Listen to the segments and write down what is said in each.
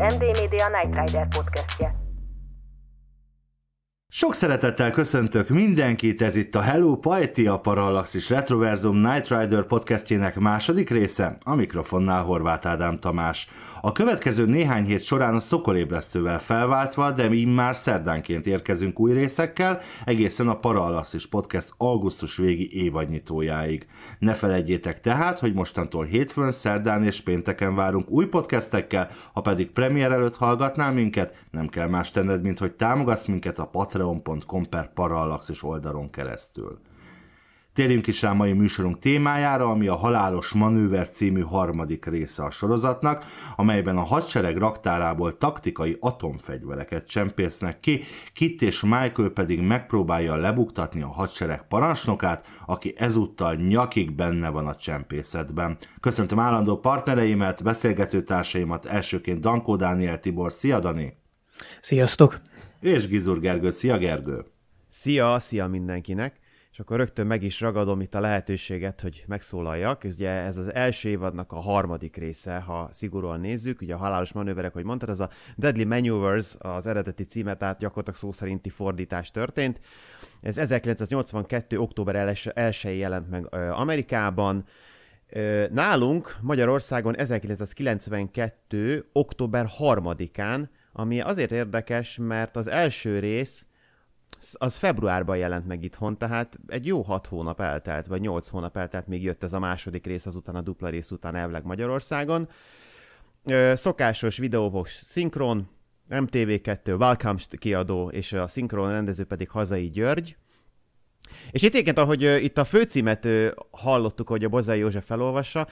MD Media Night Rider podcastje. Sok szeretettel köszöntök mindenkit, ez itt a Hello Parallax és Retroversum Night Rider podcastjének második része, a mikrofonnál Horváth Ádám Tamás. A következő néhány hét során a szokolébresztővel felváltva, de mi már szerdánként érkezünk új részekkel, egészen a és Podcast augusztus végi évadnyitójáig. Ne felejtjétek tehát, hogy mostantól hétfőn, szerdán és pénteken várunk új podcastekkel, ha pedig premier előtt hallgatnál minket, nem kell más tenned, mint hogy támogatsz minket a Patreon patreon.com per és oldalon keresztül. Térjünk is rá mai műsorunk témájára, ami a Halálos Manőver című harmadik része a sorozatnak, amelyben a hadsereg raktárából taktikai atomfegyvereket csempésznek ki, Kit és Michael pedig megpróbálja lebuktatni a hadsereg parancsnokát, aki ezúttal nyakig benne van a csempészetben. Köszöntöm állandó partnereimet, beszélgetőtársaimat, elsőként Dankó Dániel Tibor, szia Dani! Sziasztok! És Gizur Gergő. Szia Gergő! Szia, szia mindenkinek! És akkor rögtön meg is ragadom itt a lehetőséget, hogy megszólaljak. És ugye ez az első évadnak a harmadik része, ha szigorúan nézzük. Ugye a halálos manőverek, hogy mondtad, ez a Deadly Maneuvers az eredeti címet, tehát gyakorlatilag szó szerinti fordítás történt. Ez 1982. október 1 jelent meg Amerikában. Nálunk Magyarországon 1992. október 3-án ami azért érdekes, mert az első rész az februárban jelent meg itthon, tehát egy jó hat hónap eltelt, vagy nyolc hónap eltelt, még jött ez a második rész, azután a dupla rész után elvileg Magyarországon. Szokásos videóvos szinkron, MTV2, Welcome kiadó, és a szinkron rendező pedig Hazai György. És itt egyébként, ahogy itt a főcímet hallottuk, hogy a Bozai József felolvassa,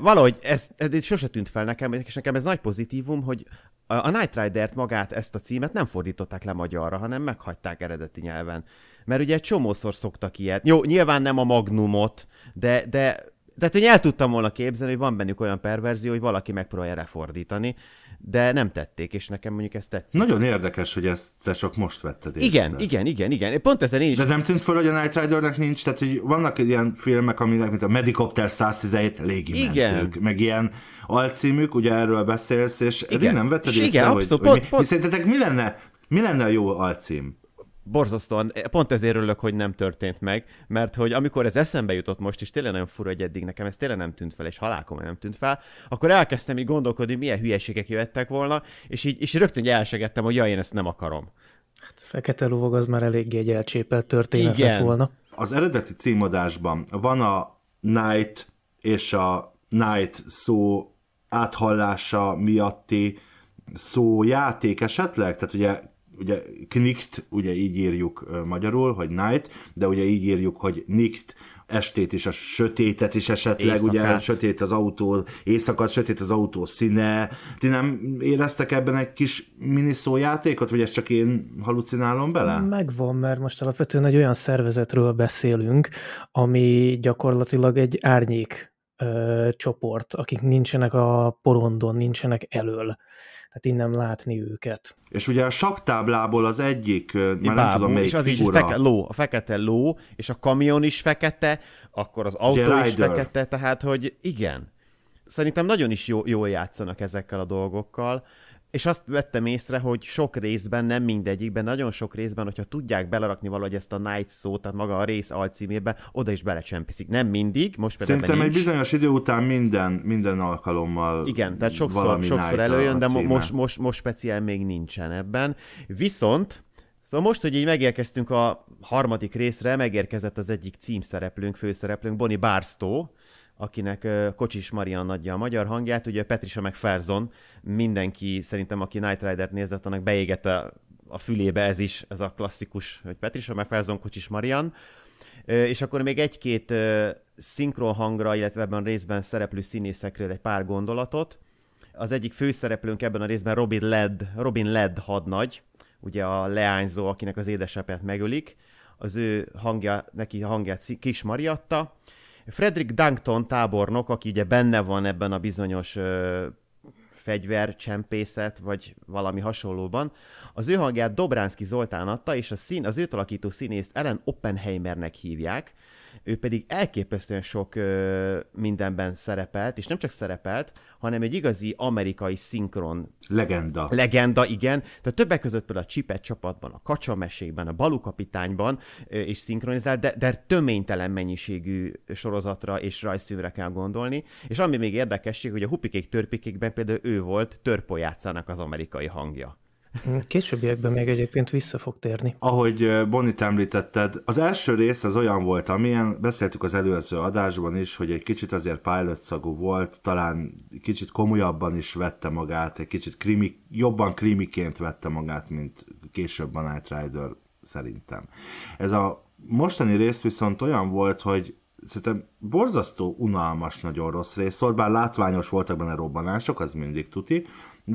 valahogy ez, ez, ez sose tűnt fel nekem, és nekem ez nagy pozitívum, hogy a Night Rider-t magát, ezt a címet nem fordították le magyarra, hanem meghagyták eredeti nyelven. Mert ugye egy csomószor szoktak ilyet. Jó, nyilván nem a Magnumot, de, de tehát én el tudtam volna képzelni, hogy van bennük olyan perverzió, hogy valaki megpróbálja refordítani, de nem tették, és nekem mondjuk ezt tetszik. Nagyon érdekes, hogy ezt te csak most vetted észre. Igen, igen, igen, igen. Pont ezen én is. De nem tűnt fel, hogy a Night Ridernek nincs, tehát hogy vannak ilyen filmek, aminek, mint a Medicopter 117 légi igen. meg ilyen alcímük, ugye erről beszélsz, és igen. nem vetted és észre, igen, abszolút, hogy, pont, hogy mi, pont. szerintetek mi lenne, mi lenne a jó alcím? borzasztóan, pont ezért örülök, hogy nem történt meg, mert hogy amikor ez eszembe jutott most, és tényleg nagyon fura, hogy eddig nekem ez tényleg nem tűnt fel, és halálkom nem tűnt fel, akkor elkezdtem így gondolkodni, milyen hülyeségek jöttek volna, és így és rögtön elsegettem, hogy jaj, én ezt nem akarom. Hát fekete lovag az már eléggé egy elcsépelt történet Igen. lett volna. Az eredeti címadásban van a Night és a Night szó áthallása miatti szó játék esetleg? Tehát ugye ugye knikt, ugye így írjuk magyarul, hogy night, de ugye így írjuk, hogy nikt, estét is, a sötétet is esetleg, Éjszakát. ugye sötét az autó, éjszaka sötét az autó színe. Ti nem éreztek ebben egy kis miniszójátékot, vagy ezt csak én halucinálom bele? Megvan, mert most alapvetően egy olyan szervezetről beszélünk, ami gyakorlatilag egy árnyék ö, csoport, akik nincsenek a porondon, nincsenek elől tehát innen látni őket. És ugye a saktáblából az egyik, Bábú, már nem tudom melyik és az figura. is feke, ló, a fekete ló, és a kamion is fekete, akkor az autó is fekete, tehát hogy igen. Szerintem nagyon is jó, jól játszanak ezekkel a dolgokkal és azt vettem észre, hogy sok részben, nem mindegyikben, nagyon sok részben, hogyha tudják belerakni valahogy ezt a Night szót, tehát maga a rész alcímébe, oda is belecsempészik. Nem mindig, most például Szerintem egy bizonyos idő után minden, minden alkalommal Igen, tehát sokszor, sokszor előjön, de most, most, most speciál még nincsen ebben. Viszont Szóval most, hogy így megérkeztünk a harmadik részre, megérkezett az egyik címszereplőnk, főszereplőnk, Bonnie Barstow, akinek Kocsis Marian adja a magyar hangját, ugye Petrisa meg Ferzon, mindenki szerintem, aki Night Rider-t nézett, annak beégett a, a fülébe ez is, ez a klasszikus, hogy Petrisa meg Ferzon, Kocsis Marian, és akkor még egy-két szinkron hangra, illetve ebben a részben szereplő színészekről egy pár gondolatot. Az egyik főszereplőnk ebben a részben Robin Led, Robin Led hadnagy, ugye a leányzó, akinek az édesapját megölik. Az ő hangja, neki a hangját Kis Mariatta, Frederick Dangton tábornok, aki ugye benne van ebben a bizonyos ö, fegyvercsempészet, vagy valami hasonlóban, az ő hangját Dobránszki Zoltán adta, és a szín, az őt alakító színészt Ellen Oppenheimernek hívják, ő pedig elképesztően sok ö, mindenben szerepelt, és nem csak szerepelt, hanem egy igazi amerikai szinkron. Legenda. Legenda, igen. Tehát többek között például a Csipet csapatban, a Kacsamesékben, a Balukapitányban ö, és szinkronizált, de, de töménytelen mennyiségű sorozatra és rajzfilmre kell gondolni. És ami még érdekesség, hogy a Hupikék törpikékben például ő volt törpójátszának az amerikai hangja. Későbbiekben még egyébként vissza fog térni. Ahogy eh, Bonit említetted, az első rész az olyan volt, amilyen, beszéltük az előző adásban is, hogy egy kicsit azért pilot szagú volt, talán kicsit komolyabban is vette magát, egy kicsit krimi, jobban krimiként vette magát, mint később a Night Rider szerintem. Ez a mostani rész viszont olyan volt, hogy szerintem borzasztó unalmas, nagyon rossz rész volt, bár látványos voltak benne robbanások, az mindig tuti,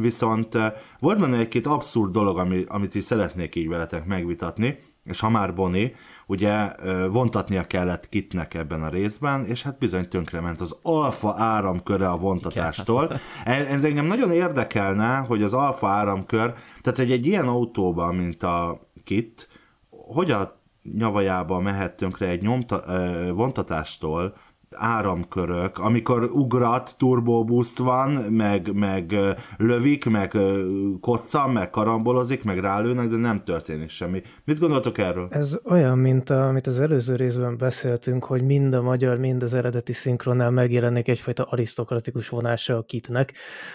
Viszont volt benne egy-két abszurd dolog, ami, amit is szeretnék így veletek megvitatni, és ha már Boni, ugye vontatnia kellett Kitnek ebben a részben, és hát bizony tönkrement az alfa áramköre a vontatástól. E, ez engem nagyon érdekelne, hogy az alfa áramkör, tehát hogy egy ilyen autóban, mint a Kit, hogy a nyavajába mehet tönkre egy nyomta, vontatástól, áramkörök, amikor ugrat, turbóbuszt van, meg, meg lövik, meg kocca, meg karambolozik, meg rálőnek, de nem történik semmi. Mit gondoltok erről? Ez olyan, mint amit az előző részben beszéltünk, hogy mind a magyar, mind az eredeti szinkronnál megjelenik egyfajta arisztokratikus vonása a kitnek,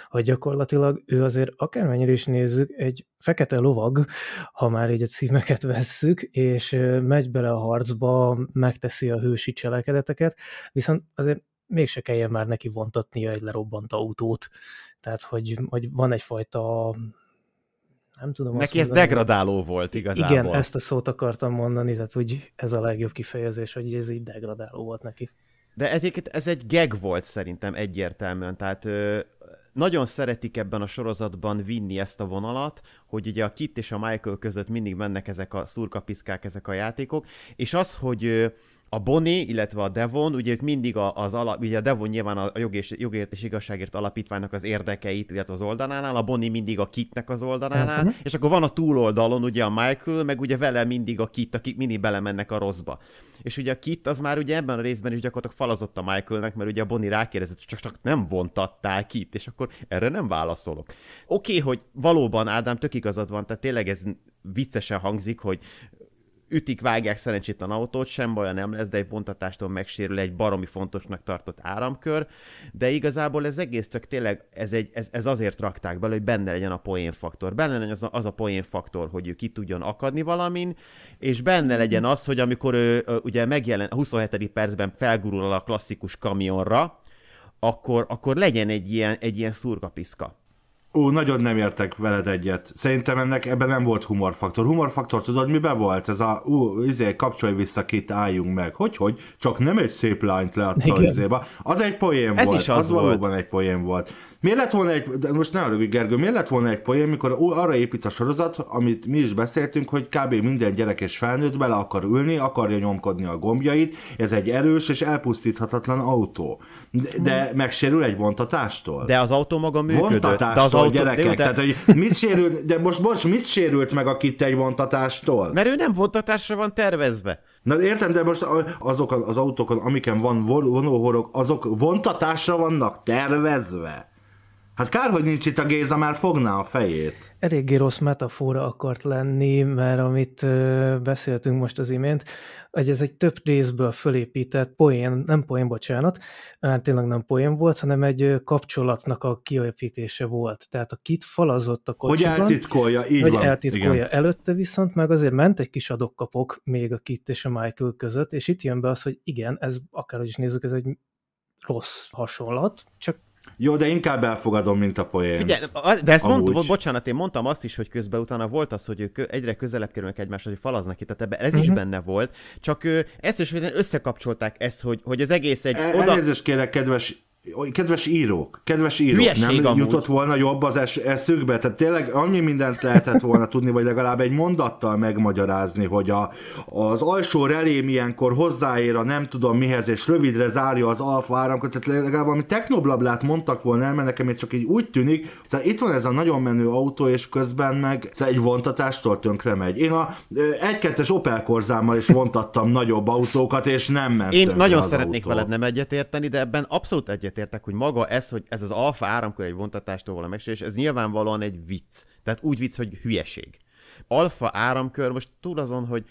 hogy gyakorlatilag ő azért akármennyire is nézzük, egy fekete lovag, ha már így a címeket vesszük, és megy bele a harcba, megteszi a hősi cselekedeteket, viszont viszont azért mégse kelljen már neki vontatnia egy lerobbant autót. Tehát, hogy, hogy van egyfajta nem tudom Neki ez mondani, degradáló volt igazából. Igen, ezt a szót akartam mondani, tehát úgy ez a legjobb kifejezés, hogy ez így degradáló volt neki. De egyébként ez egy gag volt szerintem egyértelműen, tehát ö, nagyon szeretik ebben a sorozatban vinni ezt a vonalat, hogy ugye a Kit és a Michael között mindig mennek ezek a szurkapiszkák, ezek a játékok, és az, hogy ö, a Bonnie, illetve a Devon, ugye ők mindig az alap, ugye a Devon nyilván a jog és, jogért és igazságért alapítványnak az érdekeit, illetve az oldalánál, a Bonnie mindig a Kitnek az oldalánál, uh-huh. és akkor van a túloldalon ugye a Michael, meg ugye vele mindig a Kit, akik mindig belemennek a rosszba. És ugye a Kit az már ugye ebben a részben is gyakorlatilag falazott a Michaelnek, mert ugye a Bonnie rákérdezett, csak, csak nem vontattál Kit, és akkor erre nem válaszolok. Oké, okay, hogy valóban Ádám tök igazad van, tehát tényleg ez viccesen hangzik, hogy ütik, vágják szerencsétlen autót, sem baja nem lesz, de egy vontatástól megsérül egy baromi fontosnak tartott áramkör, de igazából ez egész csak tényleg, ez, egy, ez, ez azért rakták bele, hogy benne legyen a poénfaktor. Benne legyen az a, az a poénfaktor, hogy ő ki tudjon akadni valamin, és benne legyen az, hogy amikor ő ugye megjelen, a 27. percben felgurul a klasszikus kamionra, akkor, akkor legyen egy ilyen, egy ilyen szurkapiszka. Ó, nagyon nem értek veled egyet. Szerintem ennek ebben nem volt humorfaktor. Humorfaktor tudod, be volt? Ez a, ú, izé, kapcsolj vissza, kit álljunk meg. Hogy, hogy? Csak nem egy szép lányt leadta az izébe. Az egy poén Ez volt. Is az, az volt. valóban egy poén volt. Miért lett volna egy, de most ne arra, Gergő, miért lett volna egy poén, mikor arra épít a sorozat, amit mi is beszéltünk, hogy kb. minden gyerek és felnőtt bele akar ülni, akarja nyomkodni a gombjait, ez egy erős és elpusztíthatatlan autó. De, de hmm. megsérül egy vontatástól. De az autó maga működött. Vontatástól, de az autó, gyerekek. De, de... Tehát, hogy mit sérült, de most, most mit sérült meg a kit egy vontatástól? Mert ő nem vontatásra van tervezve. Na értem, de most azok az autókon, amiken van vonóhorog, azok vontatásra vannak tervezve. Hát kár, hogy nincs itt a Géza, már fogná a fejét. Eléggé rossz metafora akart lenni, mert amit beszéltünk most az imént, hogy ez egy több részből fölépített poén, nem poén, bocsánat, tényleg nem poén volt, hanem egy kapcsolatnak a kiépítése volt. Tehát a kit falazott a kocsiban. Hogy eltitkolja, így hogy van. eltitkolja. Igen. Előtte viszont meg azért ment egy kis adokkapok még a kit és a Michael között, és itt jön be az, hogy igen, ez akárhogy is nézzük, ez egy rossz hasonlat, csak jó, de inkább elfogadom, mint a poén. Figyelj, de ezt Amúgy. mond, bocsánat, én mondtam azt is, hogy közben utána volt az, hogy ők egyre közelebb kerülnek egymáshoz, hogy falaznak itt, tehát ebbe, ez uh-huh. is mhm. benne volt, csak ezt is összekapcsolták ezt, hogy, hogy az egész egy... El, oda... Elnézést kérek, kedves Kedves írók, kedves írók, Hülyeség nem amúgy. jutott volna jobb az es- eszükbe? Tehát tényleg annyi mindent lehetett volna tudni, vagy legalább egy mondattal megmagyarázni, hogy a, az alsó relém ilyenkor hozzáér a nem tudom mihez, és rövidre zárja az alfa áramkot, tehát legalább valami technoblablát mondtak volna el, mert nekem csak így úgy tűnik, tehát szóval itt van ez a nagyon menő autó, és közben meg szóval egy vontatástól tönkre megy. Én a egy-kettes Opel korzámmal is vontattam nagyobb autókat, és nem ment Én nagyon szeretnék autó. veled nem egyetérteni, de ebben abszolút egyet egyetértek, hogy maga ez, hogy ez az alfa áramkör egy vontatástól való megsérés, ez nyilvánvalóan egy vicc. Tehát úgy vicc, hogy hülyeség. Alfa áramkör, most túl azon, hogy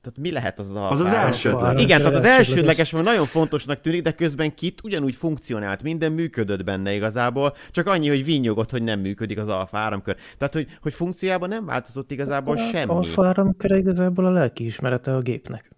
tehát mi lehet az az alfa Az az elsődleges. Igen, tehát az elsődleges, mert nagyon fontosnak tűnik, de közben kit ugyanúgy funkcionált, minden működött benne igazából, csak annyi, hogy vinyogott, hogy nem működik az alfa áramkör. Tehát, hogy, hogy funkciójában nem változott igazából a semmi. Alfa áramkör igazából a lelki ismerete a gépnek.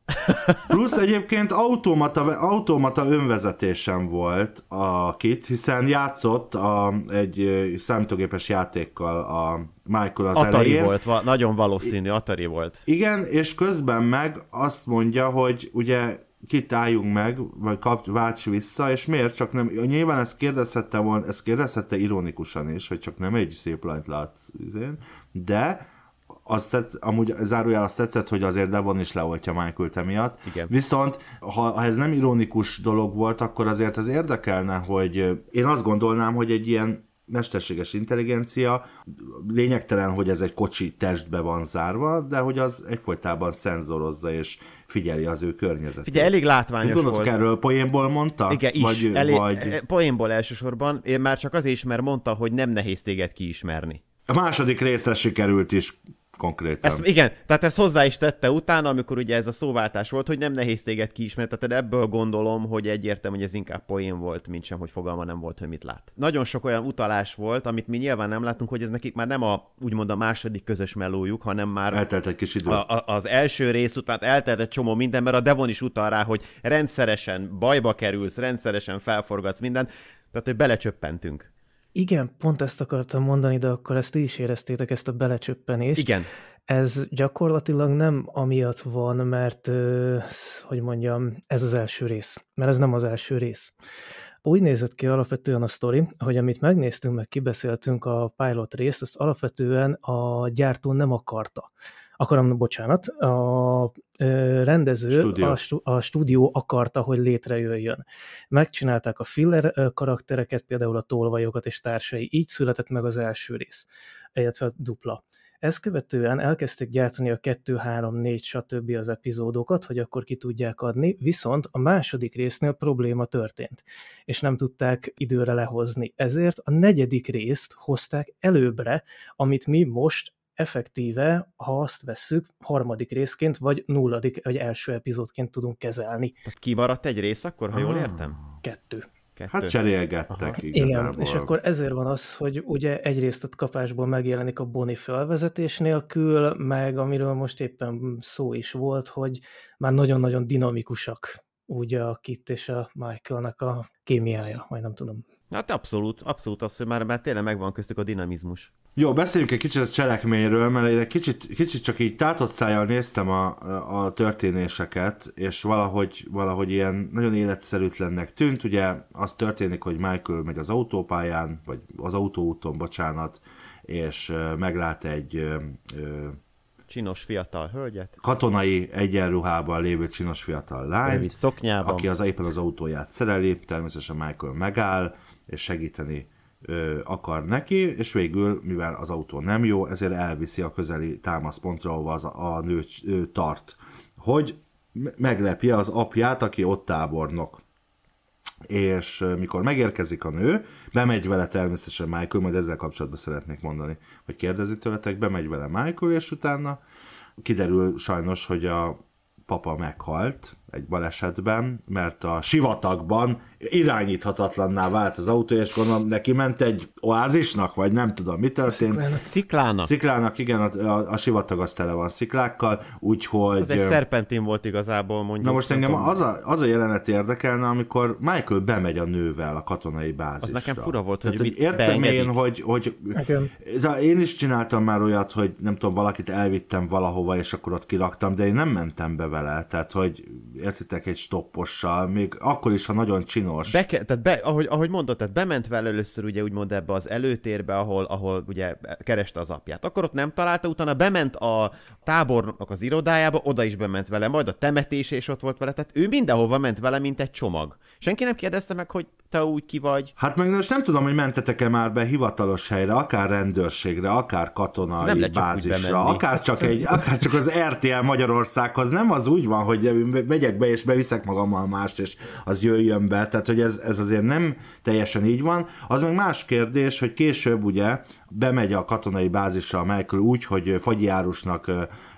Plusz egyébként automata, automata önvezetésem volt a kit, hiszen játszott a, egy számítógépes játékkal a Michael az Atari elején. volt, va- nagyon valószínű, Atari volt. Igen, és közben meg azt mondja, hogy ugye kit álljunk meg, vagy kap, válts vissza, és miért csak nem, nyilván ezt kérdezhette volna, ezt kérdezhette ironikusan is, hogy csak nem egy szép lányt látsz, izén, de azt tetsz, amúgy zárójel azt tetszett, hogy azért Devon is leoltja Michael miatt. Igen. Viszont ha, ha ez nem ironikus dolog volt, akkor azért az érdekelne, hogy eh, én azt gondolnám, hogy egy ilyen mesterséges intelligencia, lényegtelen, hogy ez egy kocsi testbe van zárva, de hogy az egyfolytában szenzorozza és figyeli az ő környezetét. Figyelj, elég látványos Mit volt. Erről poénból mondta? Igen, is. Vagy, elég, vagy... Eh, poénból elsősorban, én már csak azért is, mert mondta, hogy nem nehéz téged kiismerni. A második részre sikerült is konkrétan. Ezt, igen, tehát ezt hozzá is tette utána, amikor ugye ez a szóváltás volt, hogy nem nehéz téged kiismerteted, ebből gondolom, hogy egyértelmű, hogy ez inkább poén volt, mint sem, hogy fogalma nem volt, hogy mit lát. Nagyon sok olyan utalás volt, amit mi nyilván nem látunk, hogy ez nekik már nem a úgymond a második közös melójuk, hanem már eltelt egy kis idő. A, a, az első rész után eltelt egy csomó minden, mert a Devon is utal rá, hogy rendszeresen bajba kerülsz, rendszeresen felforgatsz minden, tehát hogy belecsöppentünk igen, pont ezt akartam mondani, de akkor ezt is éreztétek, ezt a belecsöppenést. Igen. Ez gyakorlatilag nem amiatt van, mert, hogy mondjam, ez az első rész. Mert ez nem az első rész. Úgy nézett ki alapvetően a sztori, hogy amit megnéztünk, meg kibeszéltünk a pilot részt, azt alapvetően a gyártó nem akarta akarom, bocsánat, a rendező, stúdió. a, stú, a stúdió akarta, hogy létrejöjjön. Megcsinálták a filler karaktereket, például a tolvajokat és társai, így született meg az első rész, illetve a dupla. Ezt követően elkezdték gyártani a 2, 3, 4, stb. az epizódokat, hogy akkor ki tudják adni, viszont a második résznél probléma történt, és nem tudták időre lehozni. Ezért a negyedik részt hozták előbbre, amit mi most effektíve, ha azt vesszük, harmadik részként, vagy nulladik, vagy első epizódként tudunk kezelni. Tehát kimaradt egy rész akkor, ha jól értem? Kettő. Kettő. Hát cserélgettek Aha. igazából. Igen, és akkor ezért van az, hogy ugye egyrészt a kapásból megjelenik a Boni felvezetés nélkül, meg amiről most éppen szó is volt, hogy már nagyon-nagyon dinamikusak ugye a Kit és a Michaelnak a kémiája, majd nem tudom. Hát abszolút, abszolút az, hogy már, már tényleg megvan köztük a dinamizmus. Jó, beszéljünk egy kicsit a cselekményről, mert egy kicsit, kicsit csak így tátott szájjal néztem a, a történéseket, és valahogy, valahogy ilyen nagyon életszerűtlennek tűnt. Ugye az történik, hogy Michael megy az autópályán, vagy az autóúton, bocsánat, és meglát egy ö, ö, csinos fiatal hölgyet. Katonai egyenruhában lévő csinos fiatal lányt, aki az éppen az autóját szereli, természetesen Michael megáll, és segíteni ö, akar neki, és végül, mivel az autó nem jó, ezért elviszi a közeli támaszpontra, ahova az a nő ö, tart, hogy meglepje az apját, aki ott tábornok. És mikor megérkezik a nő, bemegy vele természetesen Michael, majd ezzel kapcsolatban szeretnék mondani, hogy kérdezi tőletek, bemegy vele Michael, és utána kiderül sajnos, hogy a papa meghalt, egy balesetben, mert a sivatagban irányíthatatlanná vált az autó, és gondolom neki ment egy oázisnak, vagy nem tudom, mi történt. Sziklának. Sziklának, igen, a, a, a sivatag az tele van sziklákkal, úgyhogy... Az egy szerpentin volt igazából, mondjuk. Na most engem az a, az a jelenet érdekelne, amikor Michael bemegy a nővel a katonai bázisra. Az nekem fura volt, Tehát, hogy, hogy értem én, hogy, hogy a én is csináltam már olyat, hogy nem tudom, valakit elvittem valahova, és akkor ott kiraktam, de én nem mentem be vele. Tehát, hogy értitek egy stoppossal, még akkor is, ha nagyon csinos. Beke, tehát be, ahogy, ahogy mondod, tehát bement vele először ugye úgymond ebbe az előtérbe, ahol, ahol ugye kereste az apját. Akkor ott nem találta, utána bement a tábornok az irodájába, oda is bement vele, majd a temetés és ott volt vele, tehát ő mindenhova ment vele, mint egy csomag. Senki nem kérdezte meg, hogy te úgy ki vagy. Hát meg most nem tudom, hogy mentetek-e már be hivatalos helyre, akár rendőrségre, akár katonai nem bázisra, akár csak, egy, akár csak az RTL Magyarországhoz. Nem az úgy van, hogy megy megyek be, és beviszek magammal mást, és az jöjjön be. Tehát, hogy ez, ez azért nem teljesen így van. Az meg más kérdés, hogy később ugye bemegy a katonai bázisra a Michael úgy, hogy fagyi árusnak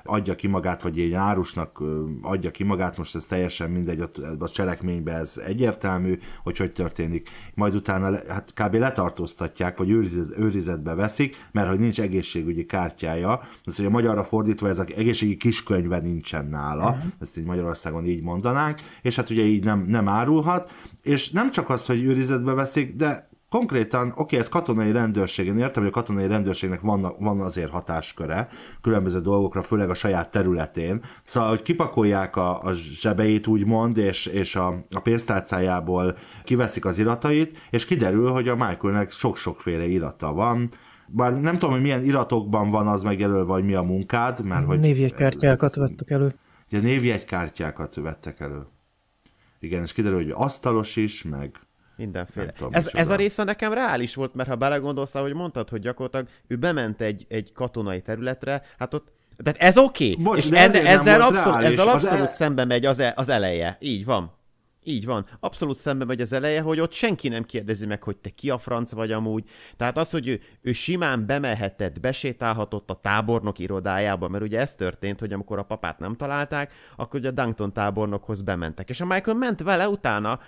adja ki magát, vagy egy árusnak adja ki magát, most ez teljesen mindegy, a cselekményben ez egyértelmű, hogy hogy történik. Majd utána hát kb. letartóztatják, vagy őrizet, őrizetbe veszik, mert hogy nincs egészségügyi kártyája. Ez, ugye a magyarra fordítva, ez az egészségi kiskönyve nincsen nála, uh-huh. ezt így Magyarországon így mondanánk, és hát ugye így nem, nem árulhat, és nem csak az, hogy őrizetbe veszik, de konkrétan, oké, okay, ez katonai rendőrség, én értem, hogy a katonai rendőrségnek van, van azért hatásköre különböző dolgokra, főleg a saját területén. Szóval, hogy kipakolják a, a zsebeit, úgymond, és, és a, a pénztárcájából kiveszik az iratait, és kiderül, hogy a Michaelnek sok-sokféle irata van, bár nem tudom, hogy milyen iratokban van az megjelölve, vagy mi a munkád, mert hogy... Névjegykártyákat ez, vettek elő. Ugye névjegykártyákat vettek elő. Igen, és kiderül, hogy asztalos is, meg Mindenféle. Tudom, ez, ez a része nekem reális volt, mert ha belegondolsz, hogy mondtad, hogy gyakorlatilag ő bement egy, egy katonai területre, hát ott tehát ez oké, okay. és ez, ezzel, abszolút, ezzel abszolút az szembe megy az, e, az eleje. Így van. Így van. Abszolút szembe megy az eleje, hogy ott senki nem kérdezi meg, hogy te ki a franc vagy amúgy. Tehát az, hogy ő, ő simán bemehetett, besétálhatott a tábornok irodájába, mert ugye ez történt, hogy amikor a papát nem találták, akkor ugye a Dunton tábornokhoz bementek. És a Michael ment vele utána,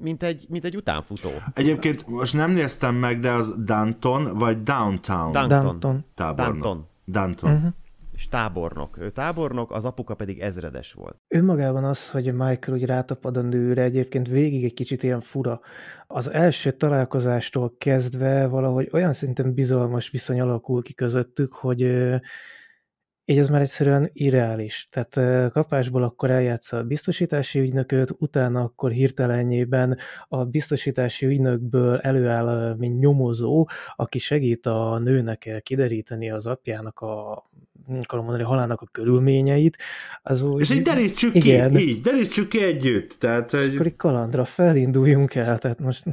mint egy, mint egy utánfutó. Egyébként most nem néztem meg, de az Danton vagy Downtown? Danton. Danton. Danton. Danton. Uh-huh. És tábornok. Ő tábornok, az apuka pedig ezredes volt. Önmagában az, hogy Michael úgy rátapad a nőre, egyébként végig egy kicsit ilyen fura. Az első találkozástól kezdve valahogy olyan szinten bizalmas viszony alakul ki közöttük, hogy így ez már egyszerűen irreális. Tehát kapásból akkor eljátsza a biztosítási ügynököt, utána akkor hirtelenjében a biztosítási ügynökből előáll, mint nyomozó, aki segít a nőnek eh, kideríteni az apjának a akarom mondani, halának a körülményeit. Az úgy, és így derítsük igen. ki, így, derítsük ki együtt. Tehát, hogy... És akkor egy kalandra felinduljunk el, tehát most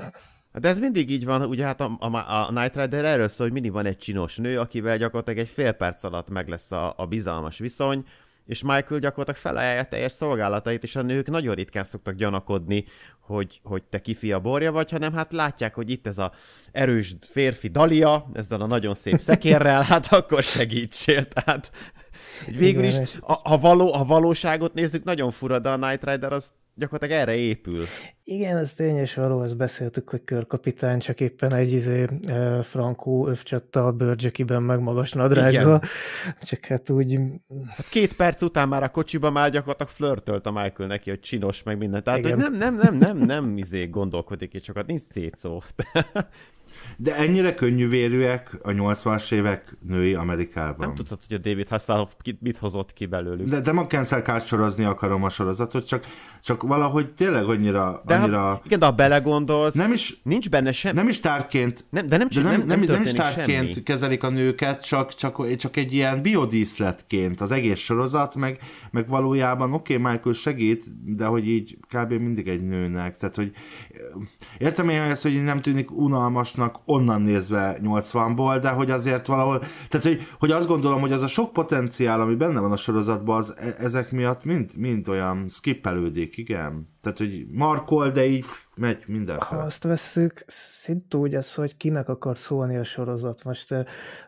Hát ez mindig így van, ugye hát a, a, a Night Rider erről szól, hogy mindig van egy csinos nő, akivel gyakorlatilag egy fél perc alatt meg lesz a, a bizalmas viszony, és Michael gyakorlatilag felajánlja teljes szolgálatait, és a nők nagyon ritkán szoktak gyanakodni, hogy, hogy te kifi a borja vagy, hanem hát látják, hogy itt ez a erős férfi dalia, ezzel a nagyon szép szekérrel, hát akkor segítsél, tehát... Végül is, a, ha, való, ha valóságot nézzük, nagyon fura, de a Night Rider az gyakorlatilag erre épül. Igen, ez tényes való, ezt beszéltük, hogy körkapitány csak éppen egy izé, e, frankó a bőrcsökiben, meg magas nadrággal. Csak hát úgy... Hát két perc után már a kocsiba már gyakorlatilag flörtölt a Michael neki, hogy csinos, meg minden Tehát, hogy nem, nem, nem, nem, nem, nem izé gondolkodik itt sokat, nincs szétszó. De ennyire könnyűvérűek a 80-as évek női Amerikában. Nem tudtad, hogy a David Hasselhoff mit hozott ki belőlük. De, de ma cancel kácsorozni akarom a sorozatot, csak, csak valahogy tényleg annyira... De annyira... Ha, igen, de ha belegondolsz, nem is, nincs benne semmi. Nem is tárként, nem, de nem, de nem, nem, nem, nem is tárként semmi. kezelik a nőket, csak, csak, csak egy ilyen biodíszletként az egész sorozat, meg, meg valójában oké, okay, Michael segít, de hogy így kb. mindig egy nőnek. Tehát, hogy értem én ezt, hogy nem tűnik unalmasnak, vannak onnan nézve 80-ból, de hogy azért valahol, tehát hogy, hogy azt gondolom, hogy az a sok potenciál, ami benne van a sorozatban, az e- ezek miatt mind, mind olyan skippelődik, igen. Tehát, hogy markol, de így megy minden. Ha azt vesszük, szinte úgy az, hogy kinek akar szólni a sorozat. Most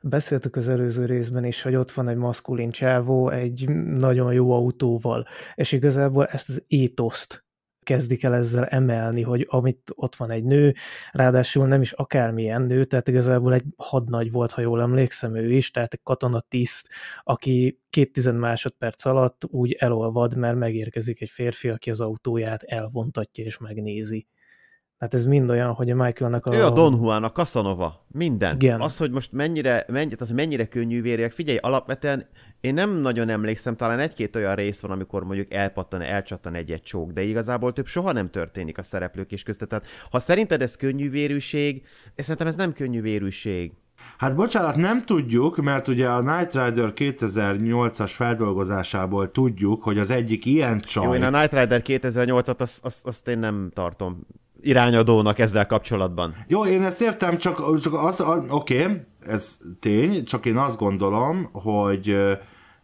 beszéltük az előző részben is, hogy ott van egy maszkulin csávó egy nagyon jó autóval, és igazából ezt az étoszt kezdik el ezzel emelni, hogy amit ott van egy nő, ráadásul nem is akármilyen nő, tehát igazából egy hadnagy volt, ha jól emlékszem ő is, tehát egy katonatiszt, aki két tized másodperc alatt úgy elolvad, mert megérkezik egy férfi, aki az autóját elvontatja és megnézi. Tehát ez mind olyan, hogy a Michaelnak a... Ő a Don Juan, a Casanova, minden. Igen. Az, hogy most mennyire, mennyi, az, hogy mennyire könnyű vérjek, figyelj, alapvetően én nem nagyon emlékszem, talán egy-két olyan rész van, amikor mondjuk elpattan, elcsattan egy-egy csók, de igazából több soha nem történik a szereplők és között. Tehát ha szerinted ez könnyű vérűség, és szerintem ez nem könnyű vérűség. Hát bocsánat, nem tudjuk, mert ugye a Night Rider 2008-as feldolgozásából tudjuk, hogy az egyik ilyen csaj. Jó, én a Night Rider 2008-at azt, azt, azt én nem tartom irányadónak ezzel kapcsolatban. Jó, én ezt értem, csak, csak az, oké, okay, ez tény, csak én azt gondolom, hogy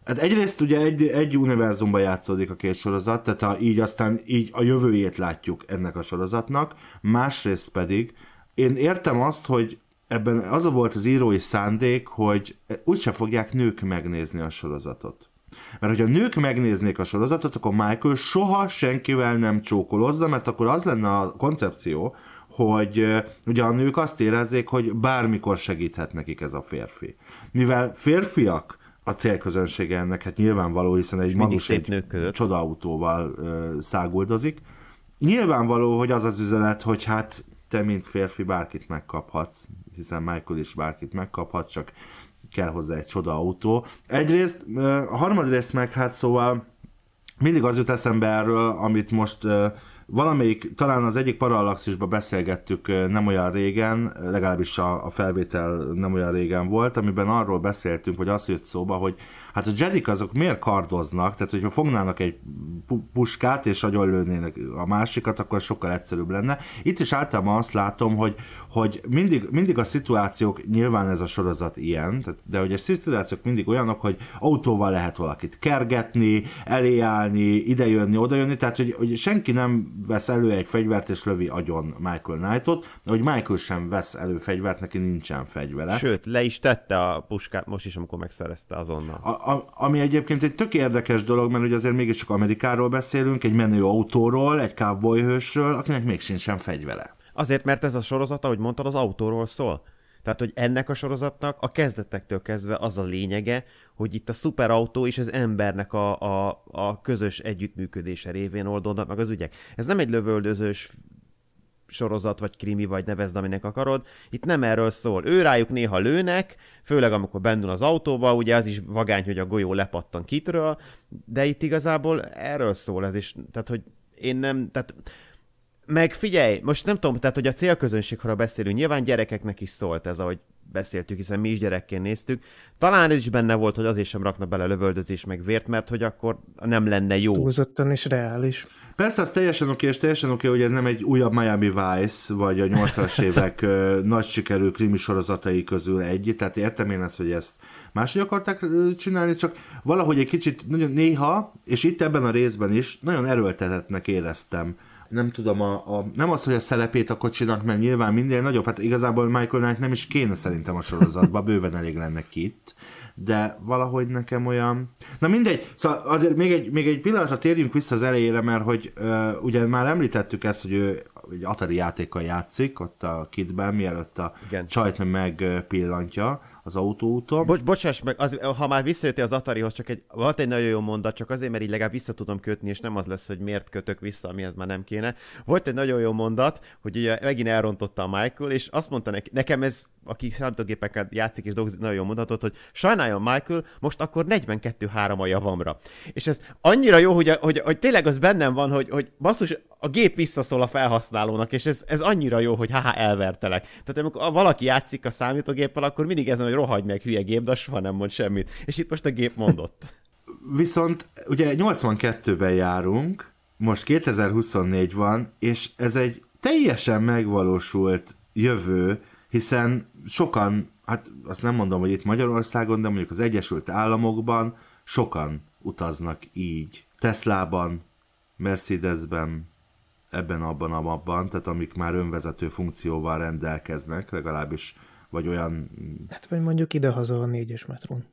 hát egyrészt ugye egy, egy univerzumban játszódik a két sorozat, tehát ha így aztán így a jövőjét látjuk ennek a sorozatnak, másrészt pedig én értem azt, hogy ebben az a volt az írói szándék, hogy úgyse fogják nők megnézni a sorozatot. Mert hogyha nők megnéznék a sorozatot, akkor Michael soha senkivel nem csókolozza, mert akkor az lenne a koncepció, hogy ugye a nők azt érezzék, hogy bármikor segíthet nekik ez a férfi. Mivel férfiak a célközönsége ennek, hát nyilvánvaló, hiszen egy magus egy csodautóval száguldozik. Nyilvánvaló, hogy az az üzenet, hogy hát te, mint férfi bárkit megkaphatsz, hiszen Michael is bárkit megkaphat, csak kell hozzá egy csoda autó. Egyrészt, a harmadrészt meg hát szóval mindig az jut eszembe erről, amit most Valamelyik, talán az egyik parallaxisba beszélgettük nem olyan régen, legalábbis a, a felvétel nem olyan régen volt, amiben arról beszéltünk, hogy azt jött szóba, hogy hát a Jedik azok miért kardoznak, tehát hogyha fognának egy puskát és agyonlőnének a másikat, akkor sokkal egyszerűbb lenne. Itt is általában azt látom, hogy, hogy mindig, mindig a szituációk, nyilván ez a sorozat ilyen, tehát, de hogy a szituációk mindig olyanok, hogy autóval lehet valakit kergetni, eléállni, idejönni, odajönni, tehát hogy, hogy senki nem vesz elő egy fegyvert és lövi agyon Michael Knightot, hogy Michael sem vesz elő fegyvert, neki nincsen fegyvere. Sőt, le is tette a puskát most is, amikor megszerezte azonnal. A, a, ami egyébként egy tök érdekes dolog, mert ugye azért mégiscsak Amerikáról beszélünk, egy menő autóról, egy cowboy hősről, akinek még sincsen fegyvere. Azért, mert ez a sorozat, ahogy mondtad, az autóról szól. Tehát, hogy ennek a sorozatnak a kezdetektől kezdve az a lényege, hogy itt a szuperautó és az embernek a, a, a közös együttműködése révén oldódnak meg az ügyek. Ez nem egy lövöldözős sorozat, vagy krimi, vagy nevezd, aminek akarod. Itt nem erről szól. Ő rájuk néha lőnek, főleg amikor bennül az autóba, ugye az is vagány, hogy a golyó lepattan kitről, de itt igazából erről szól ez is. Tehát, hogy én nem, tehát meg figyelj, most nem tudom, tehát hogy a célközönségről beszélünk, nyilván gyerekeknek is szólt ez, ahogy beszéltük, hiszen mi is gyerekként néztük. Talán ez is benne volt, hogy azért sem rakna bele lövöldözés meg vért, mert hogy akkor nem lenne jó. Túlzottan és reális. Persze, az teljesen oké, és teljesen oké, hogy ez nem egy újabb Miami Vice, vagy a 80-as évek nagy sikerű krimi sorozatai közül egy, tehát értem én ezt, hogy ezt máshogy akarták csinálni, csak valahogy egy kicsit nagyon néha, és itt ebben a részben is, nagyon erőltetetnek éreztem nem tudom, a, a, nem az, hogy a szerepét a kocsinak, mert nyilván minden nagyobb, hát igazából Michael Knight nem is kéne szerintem a sorozatba, bőven elég lenne itt, de valahogy nekem olyan... Na mindegy, szóval azért még egy, még egy pillanatra térjünk vissza az elejére, mert hogy ö, ugye már említettük ezt, hogy ő egy Atari játékkal játszik, ott a kitben, mielőtt a Igen. csajt megpillantja, az autóúton. Bocs, bocsáss meg, az, ha már visszajöttél az Atarihoz, csak egy, volt egy nagyon jó mondat, csak azért, mert így legalább vissza tudom kötni, és nem az lesz, hogy miért kötök vissza, amihez már nem kéne. Volt egy nagyon jó mondat, hogy ugye megint elrontotta a Michael, és azt mondta neki, nekem ez, aki számítógépekkel játszik és dolgozik, nagyon jó mondatot, hogy sajnáljon Michael, most akkor 42-3 a javamra. És ez annyira jó, hogy, hogy, hogy tényleg az bennem van, hogy, hogy basszus, a gép visszaszól a felhasználónak, és ez, ez annyira jó, hogy haha, elvertelek. Tehát amikor valaki játszik a számítógéppel, akkor mindig ezen, hogy rohagy meg hülye gép, de soha nem mond semmit. És itt most a gép mondott. Viszont ugye 82-ben járunk, most 2024 van, és ez egy teljesen megvalósult jövő, hiszen sokan, hát azt nem mondom, hogy itt Magyarországon, de mondjuk az Egyesült Államokban sokan utaznak így. Teslában, Mercedesben, ebben, abban, abban, tehát amik már önvezető funkcióval rendelkeznek, legalábbis, vagy olyan... Hát vagy mondjuk idehaza a négyes metron.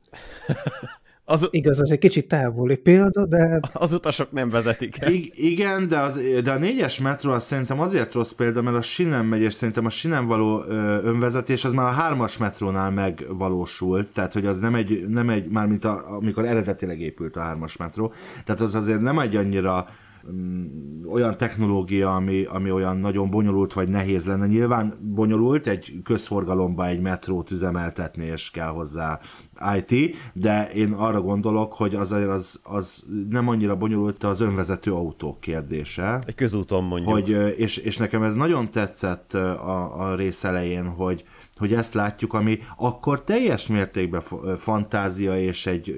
Az... Igaz, az egy kicsit távoli példa, de... Az utasok nem vezetik I- igen, de, az, de a négyes metró az szerintem azért rossz példa, mert a Sinem megy, és szerintem a Sinem való ö, önvezetés az már a hármas metrónál megvalósult, tehát hogy az nem egy, nem egy már mint a, amikor eredetileg épült a hármas metró, tehát az azért nem egy annyira Mm, olyan technológia, ami, ami olyan nagyon bonyolult vagy nehéz lenne. Nyilván bonyolult egy közforgalomba egy metrót üzemeltetni, és kell hozzá IT, de én arra gondolok, hogy az, az, az nem annyira bonyolult az önvezető autók kérdése. Egy közúton mondjuk. Hogy, és, és nekem ez nagyon tetszett a, a rész elején, hogy, hogy ezt látjuk, ami akkor teljes mértékben fantázia és egy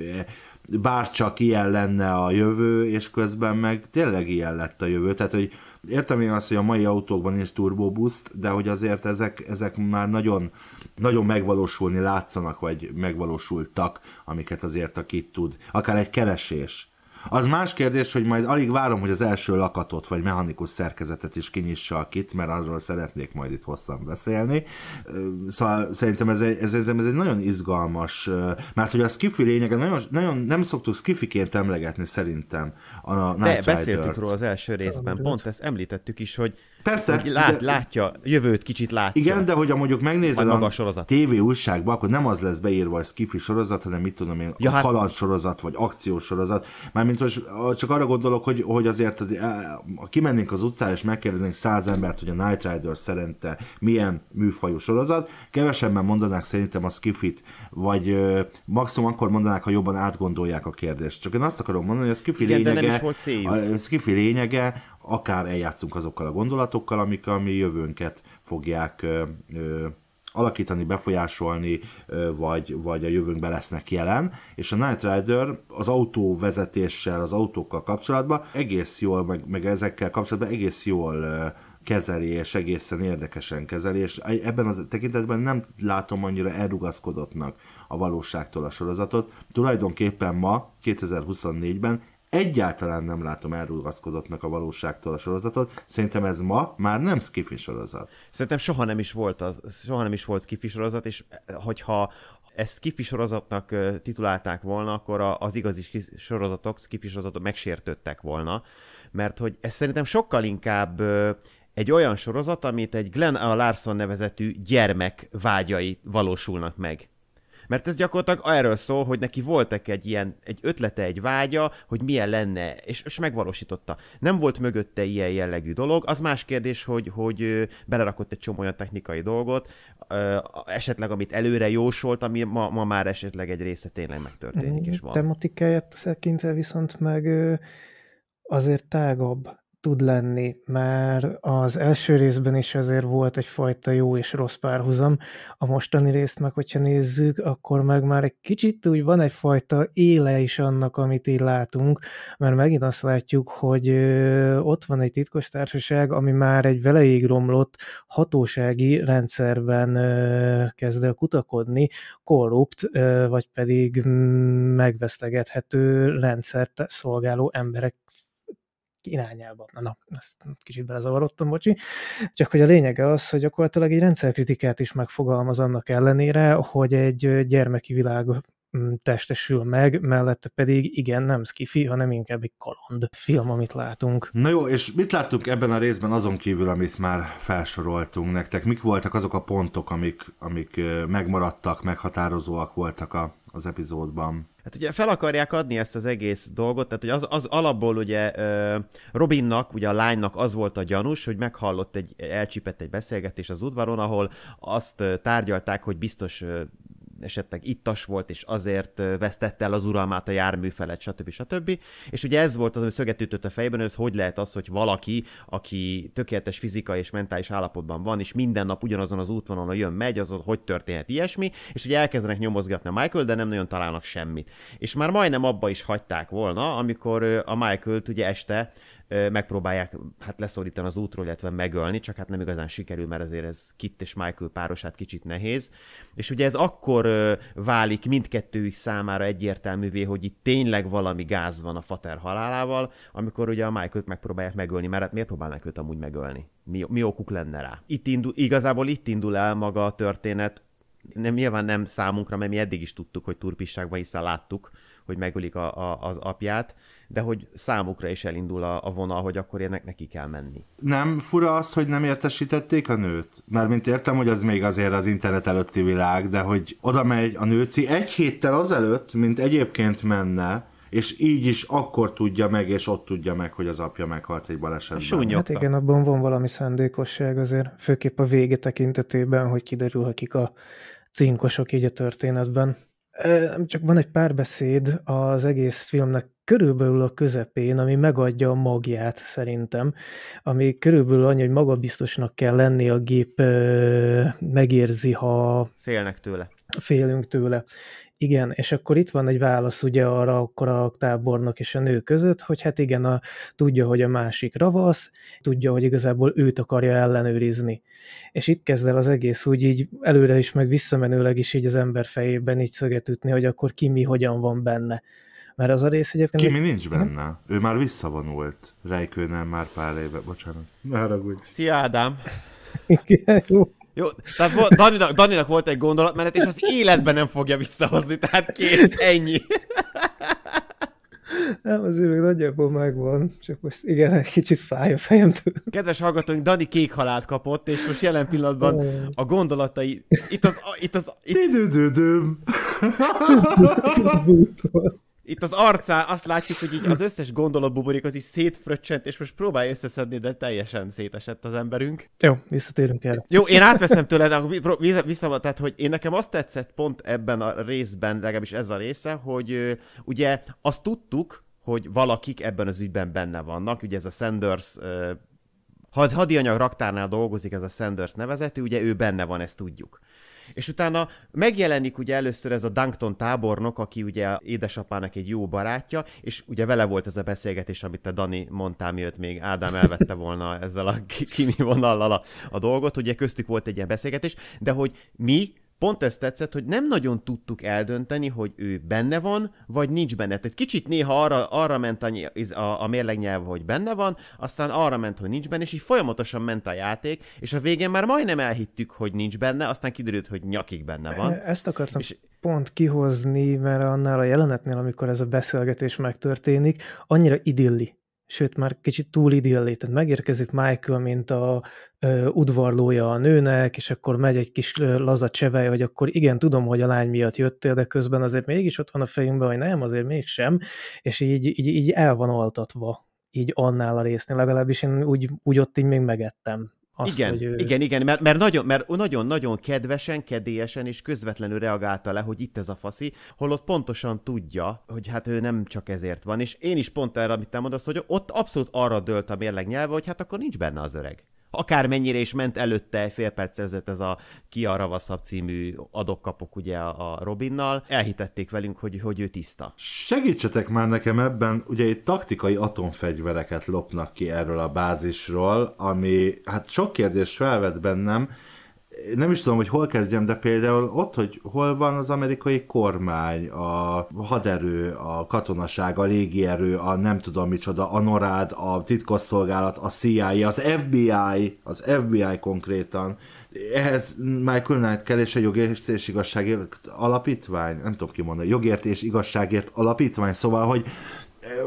bár csak ilyen lenne a jövő, és közben meg tényleg ilyen lett a jövő. Tehát, hogy értem én azt, hogy a mai autókban is turbóbuszt, de hogy azért ezek, ezek már nagyon, nagyon megvalósulni látszanak, vagy megvalósultak, amiket azért aki tud. Akár egy keresés az más kérdés, hogy majd alig várom, hogy az első lakatot vagy mechanikus szerkezetet is kinyissa a kit, mert arról szeretnék majd itt hosszan beszélni. Szóval szerintem ez egy, szerintem ez egy nagyon izgalmas, mert hogy a skifi lényege, nagyon, nagyon nem szoktuk skifiként emlegetni szerintem a Night De, beszéltük róla az első részben, pont ezt említettük is, hogy Persze. Hogy lát, de... látja, jövőt kicsit látja. Igen, de hogyha mondjuk megnézed maga a, sorozat. TV újságban, akkor nem az lesz beírva, hogy skifi sorozat, hanem mit tudom én, ja, hát... kaland sorozat, vagy akciós sorozat. Mármint most csak arra gondolok, hogy, hogy azért az, ha e- e- kimennénk az utcára és megkérdeznénk száz embert, hogy a Night Rider szerinte milyen műfajú sorozat, kevesebben mondanák szerintem a skifit, vagy ö, maximum akkor mondanák, ha jobban átgondolják a kérdést. Csak én azt akarom mondani, hogy a skifi Igen, lényege, a skifi lényege akár eljátszunk azokkal a gondolatokkal, amik a mi jövőnket fogják ö, ö, alakítani, befolyásolni, vagy, vagy a jövőnkben lesznek jelen, és a Night Rider az autóvezetéssel, az autókkal kapcsolatban egész jól, meg, meg ezekkel kapcsolatban egész jól kezeli, és egészen érdekesen kezeli, és ebben az tekintetben nem látom annyira elrugaszkodottnak a valóságtól a sorozatot. Tulajdonképpen ma, 2024-ben egyáltalán nem látom elrugaszkodottnak a valóságtól a sorozatot. Szerintem ez ma már nem skifi sorozat. Szerintem soha nem is volt az, soha nem is volt skifi sorozat, és eh, hogyha ezt skifi sorozatnak eh, titulálták volna, akkor az igazi sorozatok, skifi sorozatok megsértődtek volna, mert hogy ez szerintem sokkal inkább eh, egy olyan sorozat, amit egy Glenn A. Larson nevezetű gyermek vágyai valósulnak meg. Mert ez gyakorlatilag erről szól, hogy neki voltak egy ilyen, egy ötlete, egy vágya, hogy milyen lenne, és, és megvalósította. Nem volt mögötte ilyen jellegű dolog, az más kérdés, hogy, hogy belerakott egy csomó olyan technikai dolgot, esetleg amit előre jósolt, ami ma, ma már esetleg egy része tényleg megtörténik, és van. Tematikáját tekintve viszont meg azért tágabb tud lenni, mert az első részben is azért volt egyfajta jó és rossz párhuzam, a mostani részt meg, hogyha nézzük, akkor meg már egy kicsit úgy van egyfajta éle is annak, amit így látunk, mert megint azt látjuk, hogy ott van egy titkos társaság, ami már egy velejéig romlott hatósági rendszerben kezd el kutakodni, korrupt, vagy pedig mm, megvesztegethető rendszert szolgáló emberek irányába. Na, na, ezt kicsit belezavarodtam, bocsi. Csak hogy a lényege az, hogy gyakorlatilag egy rendszerkritikát is megfogalmaz annak ellenére, hogy egy gyermeki világ Mm, testesül meg, mellette pedig igen, nem skifi, hanem inkább egy kaland film, amit látunk. Na jó, és mit láttunk ebben a részben azon kívül, amit már felsoroltunk nektek? Mik voltak azok a pontok, amik, amik megmaradtak, meghatározóak voltak a, az epizódban? Hát ugye fel akarják adni ezt az egész dolgot, tehát hogy az, az alapból ugye Robinnak, ugye a lánynak az volt a gyanús, hogy meghallott egy, elcsipett egy beszélgetés az udvaron, ahol azt tárgyalták, hogy biztos esetleg ittas volt, és azért vesztette el az uralmát a jármű felett, stb. stb. És ugye ez volt az, ami szöget ütött a fejében, hogy hogy lehet az, hogy valaki, aki tökéletes fizikai és mentális állapotban van, és minden nap ugyanazon az útvonalon jön, megy, az hogy történhet ilyesmi, és ugye elkezdenek nyomozgatni a Michael, de nem nagyon találnak semmit. És már majdnem abba is hagyták volna, amikor a Michael-t ugye este megpróbálják hát leszorítani az útról, illetve megölni, csak hát nem igazán sikerül, mert azért ez Kit és Michael párosát kicsit nehéz. És ugye ez akkor válik mindkettőjük számára egyértelművé, hogy itt tényleg valami gáz van a Fater halálával, amikor ugye a Michael-t megpróbálják megölni, mert hát miért próbálnak őt amúgy megölni? Mi, mi okuk lenne rá? Itt indul, igazából itt indul el maga a történet, nem, nyilván nem számunkra, mert mi eddig is tudtuk, hogy turpisságban hiszen láttuk, hogy megölik a, a, az apját, de hogy számukra is elindul a, a vonal, hogy akkor ennek neki kell menni. Nem fura az, hogy nem értesítették a nőt? mint értem, hogy az még azért az internet előtti világ, de hogy oda megy a nőci egy héttel azelőtt, mint egyébként menne, és így is akkor tudja meg, és ott tudja meg, hogy az apja meghalt egy balesetben. Súnyogta. Hát igen, abban van valami szándékosság azért, főképp a vége tekintetében, hogy kiderül, akik a cinkosok így a történetben csak van egy párbeszéd az egész filmnek körülbelül a közepén, ami megadja a magját szerintem, ami körülbelül annyi, hogy magabiztosnak kell lenni, a gép megérzi, ha... Félnek tőle. Félünk tőle igen, és akkor itt van egy válasz ugye arra akkor a tábornok és a nő között, hogy hát igen, a, tudja, hogy a másik ravasz, tudja, hogy igazából őt akarja ellenőrizni. És itt kezd el az egész úgy így előre is, meg visszamenőleg is így az ember fejében így szöget ütni, hogy akkor ki mi hogyan van benne. Mert az a rész egyébként... Kimi nincs benne. Ő már visszavonult. Rejkőnél már pár éve. Bocsánat. Ne haragudj. Szia, Ádám! Igen, jó. Jó, tehát volt, Daninak, Daninak volt egy gondolatmenet, és az életben nem fogja visszahozni, tehát két, ennyi. Nem, az még nagyjából megvan, csak most igen, egy kicsit fáj a fejem. Kedves hallgatóink, Dani kék halált kapott, és most jelen pillanatban a gondolatai... Itt az... Itt az itt itt az arcán azt látjuk, hogy így az összes gondolatbuborék az így szétfröccsent, és most próbálj összeszedni, de teljesen szétesett az emberünk. Jó, visszatérünk el. Jó, én átveszem tőled, akkor vissza, tehát, hogy én nekem azt tetszett pont ebben a részben, legalábbis ez a része, hogy ugye azt tudtuk, hogy valakik ebben az ügyben benne vannak, ugye ez a Sanders had, hadianyag raktárnál dolgozik ez a Sanders nevezetű, ugye ő benne van, ezt tudjuk. És utána megjelenik ugye először ez a Dunkton tábornok, aki ugye édesapának egy jó barátja, és ugye vele volt ez a beszélgetés, amit te Dani mondtál, mielőtt még Ádám elvette volna ezzel a kimi vonallal a, a dolgot, ugye köztük volt egy ilyen beszélgetés, de hogy mi pont ezt tetszett, hogy nem nagyon tudtuk eldönteni, hogy ő benne van, vagy nincs benne. Tehát kicsit néha arra, arra ment a, a, a mérlegnyelv, hogy benne van, aztán arra ment, hogy nincs benne, és így folyamatosan ment a játék, és a végén már majdnem elhittük, hogy nincs benne, aztán kiderült, hogy nyakig benne van. E, ezt akartam és pont kihozni, mert annál a jelenetnél, amikor ez a beszélgetés megtörténik, annyira idilli sőt már kicsit túl idillé, tehát megérkezik Michael, mint a ö, udvarlója a nőnek, és akkor megy egy kis ö, laza csevej, hogy akkor igen, tudom, hogy a lány miatt jöttél, de közben azért mégis ott van a fejünkben, hogy nem, azért mégsem, és így, így, így el van altatva így annál a résznél, legalábbis én úgy, úgy ott így még megettem azt, igen, hogy ő... igen, igen, mert, mert, nagyon, mert nagyon-nagyon kedvesen, kedélyesen és közvetlenül reagálta le, hogy itt ez a faszi, holott pontosan tudja, hogy hát ő nem csak ezért van, és én is pont erre, amit te mondasz, hogy ott abszolút arra dölt a mérleg nyelve, hogy hát akkor nincs benne az öreg. Akármennyire is ment előtte, fél perc előtt ez a a Ravaszabb című adokkapok ugye a Robinnal, elhitették velünk, hogy, hogy ő tiszta. Segítsetek már nekem ebben, ugye itt taktikai atomfegyvereket lopnak ki erről a bázisról, ami hát sok kérdés felvet bennem, nem is tudom, hogy hol kezdjem, de például ott, hogy hol van az amerikai kormány, a haderő, a katonaság, a légierő, a nem tudom micsoda, a NORAD, a titkosszolgálat, a CIA, az FBI, az FBI konkrétan. Ehhez Michael Knight kell és a jogért és igazságért alapítvány, nem tudom ki mondani, jogért és igazságért alapítvány, szóval, hogy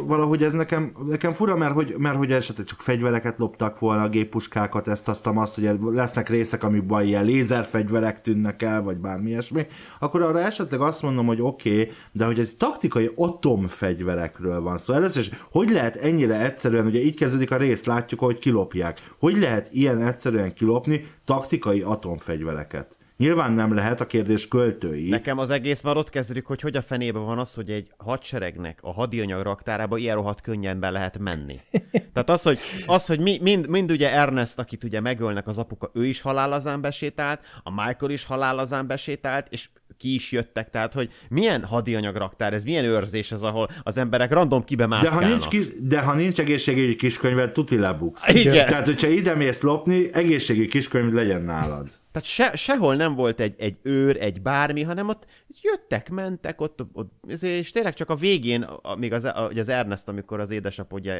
valahogy ez nekem, nekem fura, mert hogy, mert hogy esetleg csak fegyvereket loptak volna, géppuskákat, ezt azt azt, hogy lesznek részek, amikben ilyen lézerfegyverek tűnnek el, vagy bármi ilyesmi, akkor arra esetleg azt mondom, hogy oké, okay, de hogy ez taktikai atomfegyverekről van szó. Szóval először is, hogy lehet ennyire egyszerűen, ugye így kezdődik a rész, látjuk, hogy kilopják. Hogy lehet ilyen egyszerűen kilopni taktikai atomfegyvereket? Nyilván nem lehet, a kérdés költői. Nekem az egész már ott kezdődik, hogy hogy a fenébe van az, hogy egy hadseregnek a hadianyag raktárába ilyen rohadt könnyen be lehet menni. Tehát az, hogy, az, hogy mi, mind, mind ugye Ernest, akit ugye megölnek az apuka, ő is halálazán besétált, a Michael is halálazán besétált, és ki is jöttek, tehát hogy milyen hadianyag raktár ez, milyen őrzés ez, ahol az emberek random kibe De ha nincs, kis, de ha nincs egészségügyi kiskönyved, tuti lebuksz. Igen. Tehát, hogyha ide mész lopni, egészségügyi kiskönyv legyen nálad. Tehát se, sehol nem volt egy, egy őr, egy bármi, hanem ott jöttek, mentek, ott, ott és tényleg csak a végén, még az, az Ernest, amikor az édesapodja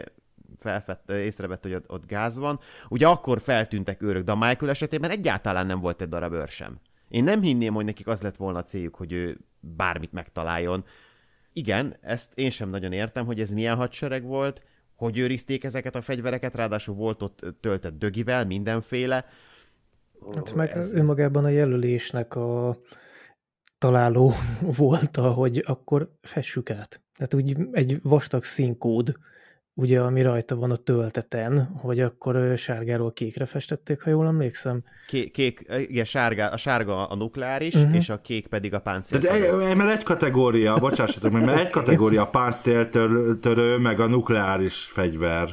felfett, észrevett, hogy ott, ott gáz van, ugye akkor feltűntek őrök, de a Michael esetében egyáltalán nem volt egy darab őr sem. Én nem hinném, hogy nekik az lett volna a céljuk, hogy ő bármit megtaláljon. Igen, ezt én sem nagyon értem, hogy ez milyen hadsereg volt, hogy őrizték ezeket a fegyvereket, ráadásul volt ott töltött dögivel, mindenféle. Hát meg ez... önmagában a jelölésnek a találó volt, hogy akkor fessük át. Tehát úgy egy vastag színkód ugye, ami rajta van a tölteten, hogy akkor sárgáról kékre festették, ha jól emlékszem. Kék, kék igen, sárga, a sárga a nukleáris, uh-huh. és a kék pedig a páncél. Tehát egy, eh, mert egy kategória, bocsássatok meg, mert egy kategória a páncéltörő, meg a nukleáris fegyver.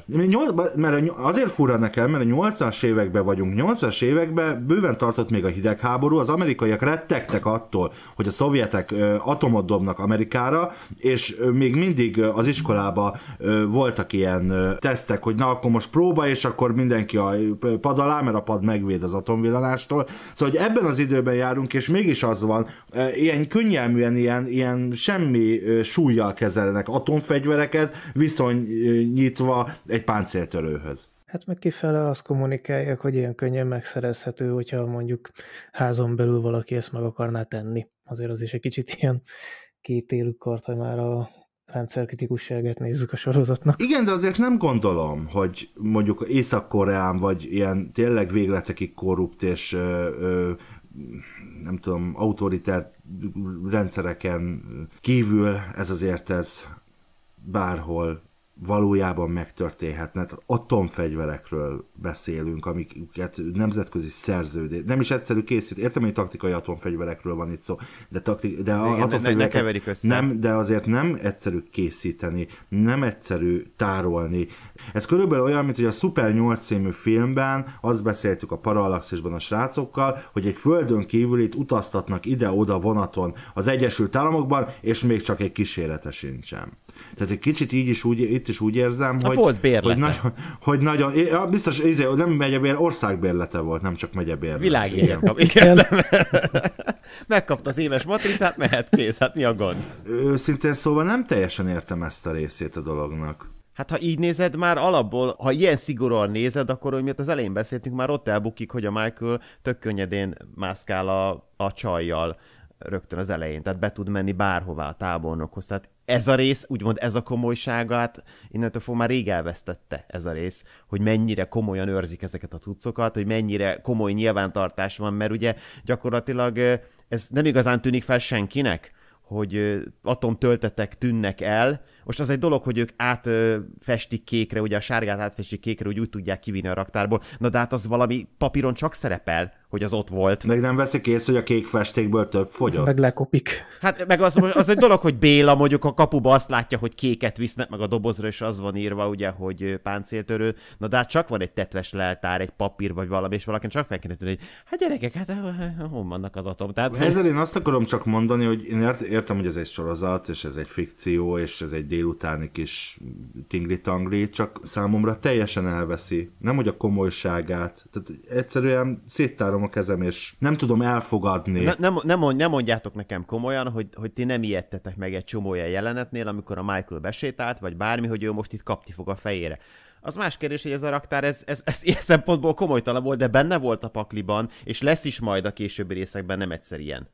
Mert azért fura nekem, mert a 80-as években vagyunk. 80-as években bőven tartott még a hidegháború, az amerikaiak rettegtek attól, hogy a szovjetek atomot dobnak Amerikára, és még mindig az iskolába voltak voltak ilyen tesztek, hogy na akkor most próba, és akkor mindenki a pad alá, mert a pad megvéd az atomvillanástól. Szóval, hogy ebben az időben járunk, és mégis az van, ilyen könnyelműen, ilyen, ilyen semmi súlyjal kezelnek atomfegyvereket, viszonyítva egy páncéltörőhöz. Hát meg kifele azt kommunikálják, hogy ilyen könnyen megszerezhető, hogyha mondjuk házon belül valaki ezt meg akarná tenni. Azért az is egy kicsit ilyen kétélű kart, hogy már a rendszerkritikusságát nézzük a sorozatnak. Igen, de azért nem gondolom, hogy mondjuk Észak-Koreán vagy ilyen tényleg végletekig korrupt és ö, ö, nem tudom, autoritár rendszereken kívül ez azért ez bárhol valójában megtörténhetne. Tehát atomfegyverekről beszélünk, amiket nemzetközi szerződés, nem is egyszerű készít, értem, hogy taktikai atomfegyverekről van itt szó, de, taktik, de az atomfegyvereket ne, ne nem, de azért nem egyszerű készíteni, nem egyszerű tárolni. Ez körülbelül olyan, mint hogy a Super 8 című filmben azt beszéltük a Parallaxisban a srácokkal, hogy egy földön kívül itt utaztatnak ide-oda vonaton az Egyesült Államokban, és még csak egy kísérlete sincsen. Tehát egy kicsit így is úgy, itt is úgy érzem, Na, hát hogy... Volt Hogy nagyon, hogy nagyon ja, biztos, izé, nem megyebér, országbérlete volt, nem csak megyebérlet. Világér. Igen. igen. Megkapta az éves matricát, mehet kész, hát mi a gond? Őszintén szóval nem teljesen értem ezt a részét a dolognak. Hát ha így nézed, már alapból, ha ilyen szigorúan nézed, akkor, hogy miért az elején beszéltünk, már ott elbukik, hogy a Michael tök könnyedén mászkál a, a csajjal rögtön az elején, tehát be tud menni bárhová a tábornokhoz. Tehát ez a rész, úgymond ez a komolyságát, innentől fog már rég elvesztette ez a rész, hogy mennyire komolyan őrzik ezeket a cuccokat, hogy mennyire komoly nyilvántartás van, mert ugye gyakorlatilag ez nem igazán tűnik fel senkinek, hogy atomtöltetek tűnnek el, most az egy dolog, hogy ők átfestik kékre, ugye a sárgát átfestik kékre, úgy úgy tudják kivinni a raktárból. Na de hát az valami papíron csak szerepel, hogy az ott volt. Meg nem veszik észre, hogy a kék festékből több fogyott. Meg lekopik. Hát meg az, az egy dolog, hogy Béla mondjuk a kapuba azt látja, hogy kéket visznek, meg a dobozra is az van írva, ugye, hogy páncéltörő. Na de hát csak van egy tetves leltár, egy papír vagy valami, és valaki csak fel tűnni, hogy hát gyerekek, hát hol vannak az atom. Tehát, Ezzel én azt akarom csak mondani, hogy én értem, hogy ez egy sorozat, és ez egy fikció, és ez egy délutáni kis tingli-tangli, csak számomra teljesen elveszi. Nem, hogy a komolyságát, tehát egyszerűen széttárom a kezem, és nem tudom elfogadni. Ne, nem, ne mondjátok nekem komolyan, hogy, hogy ti nem ijedtetek meg egy csomó olyan jelenetnél, amikor a Michael besétált, vagy bármi, hogy ő most itt kapti fog a fejére. Az más kérdés, hogy ez a raktár, ez, ez, ez ilyen szempontból komolytalan volt, de benne volt a pakliban, és lesz is majd a későbbi részekben nem egyszer ilyen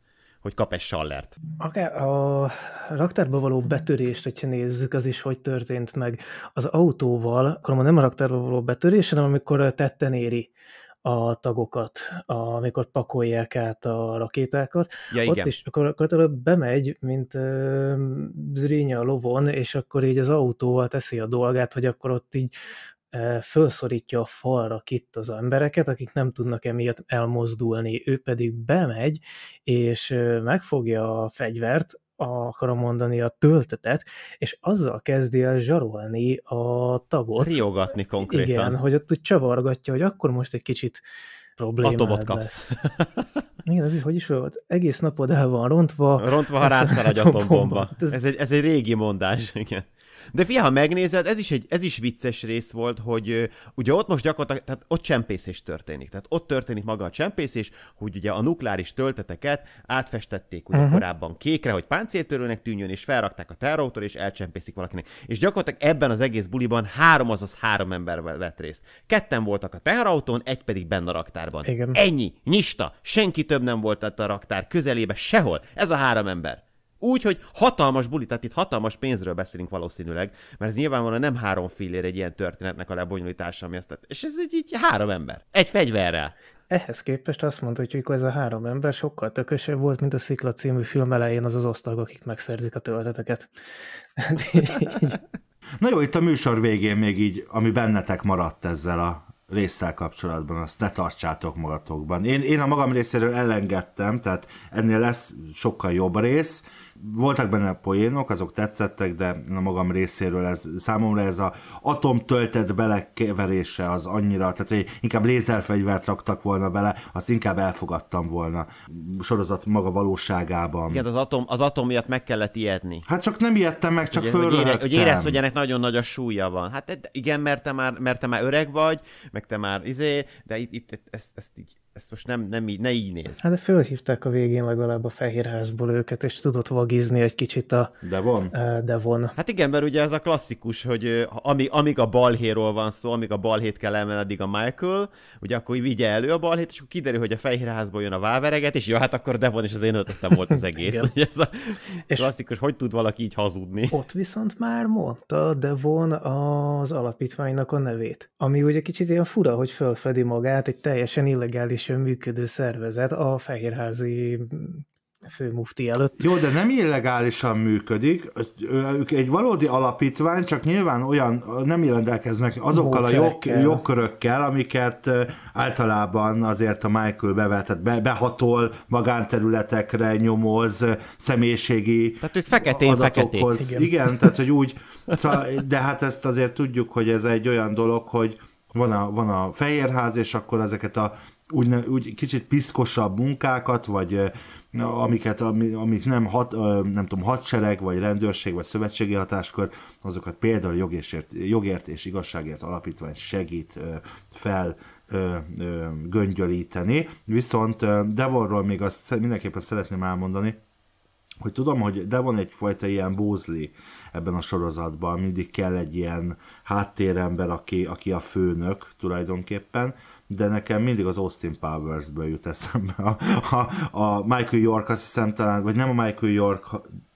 hogy kap egy sallert. Akár a raktárba való betörést, hogyha nézzük, az is hogy történt meg az autóval, akkor nem a raktárba való betörés, hanem amikor tetten éri a tagokat, amikor pakolják át a rakétákat. Ja, igen. Ott is akkor, akkor bemegy, mint uh, a lovon, és akkor így az autóval teszi a dolgát, hogy akkor ott így felszorítja a falra itt az embereket, akik nem tudnak emiatt elmozdulni. Ő pedig bemegy, és megfogja a fegyvert, akarom mondani, a töltetet, és azzal kezdi el zsarolni a tagot. Riogatni konkrétan. Igen, hogy ott úgy csavargatja, hogy akkor most egy kicsit problémád Atomot kapsz. Lesz. Igen, ez is, hogy is volt? Egész napod el van rontva. Rontva, ha rátszál egy atombomba. Ez... Ez, egy, ez egy régi mondás, igen. De fia, ha megnézed, ez is, egy, ez is vicces rész volt, hogy ugye ott most gyakorlatilag, tehát ott csempészés történik. Tehát ott történik maga a csempészés, hogy ugye a nukleáris tölteteket átfestették ugye uh-huh. korábban kékre, hogy páncéltörőnek tűnjön, és felrakták a terrortól, és elcsempészik valakinek. És gyakorlatilag ebben az egész buliban három, azaz három ember vett részt. Ketten voltak a teherautón, egy pedig benne a raktárban. Igen. Ennyi, nyista, senki több nem volt a raktár közelébe, sehol. Ez a három ember. Úgy, hogy hatalmas buli, tehát itt hatalmas pénzről beszélünk valószínűleg, mert ez nyilvánvalóan nem három fillér egy ilyen történetnek a lebonyolítása, ami ezt, és ez így, így három ember. Egy fegyverrel. Ehhez képest azt mondta, hogy ez a három ember sokkal tökösebb volt, mint a Szikla című film elején az az osztag, akik megszerzik a tölteteket. Na jó, itt a műsor végén még így, ami bennetek maradt ezzel a résszel kapcsolatban, azt ne tartsátok magatokban. Én, én a magam részéről elengedtem, tehát ennél lesz sokkal jobb rész, voltak benne poénok, azok tetszettek, de a magam részéről ez, számomra ez a atom töltett belekeverése az annyira, tehát hogy inkább lézerfegyvert raktak volna bele, azt inkább elfogadtam volna sorozat maga valóságában. Igen, az atom, az atom miatt meg kellett ijedni. Hát csak nem ijedtem meg, csak fölröhögtem. Hogy, ére, hogy érezd, hogy ennek nagyon nagy a súlya van. Hát igen, mert te már, mert te már öreg vagy, meg te már izé, de itt, itt ezt, ezt így ezt most nem, nem így, ne így néz. Hát de fölhívták a végén legalább a Fehérházból őket, és tudott vagizni egy kicsit a Devon. Devon. Hát igen, mert ugye ez a klasszikus, hogy ami, amíg a balhéról van szó, amíg a balhét kell emelni, addig a Michael, ugye akkor vigye elő a balhét, és akkor kiderül, hogy a Fehérházból jön a vávereget, és jó, hát akkor Devon és az én ötletem volt az egész. ez a és klasszikus, hogy tud valaki így hazudni. Ott viszont már mondta Devon az alapítványnak a nevét, ami ugye kicsit ilyen fura, hogy fölfedi magát egy teljesen illegális normálisan működő szervezet a fehérházi főmufti előtt. Jó, de nem illegálisan működik, ők egy valódi alapítvány, csak nyilván olyan nem rendelkeznek azokkal a jog, jogkörökkel, amiket általában azért a Michael bevetett, be, behatol magánterületekre, nyomoz, személyiségi Tehát ők feketén adatokhoz. Igen. Igen, tehát hogy úgy, szóval, de hát ezt azért tudjuk, hogy ez egy olyan dolog, hogy van a, van a fehérház, és akkor ezeket a úgy, úgy kicsit piszkosabb munkákat, vagy amiket, amik nem, hat, nem tudom, hadsereg, vagy rendőrség, vagy szövetségi hatáskör, azokat például jogésért, jogért és igazságért alapítvány segít fel göngyölíteni. Viszont Devonról még azt mindenképpen szeretném elmondani, hogy tudom, hogy de van egyfajta ilyen bózli ebben a sorozatban, mindig kell egy ilyen háttérember, aki, aki a főnök tulajdonképpen, de nekem mindig az Austin Powers-ből jut eszembe. A, a, a Michael York azt hiszem talán, vagy nem a Michael York,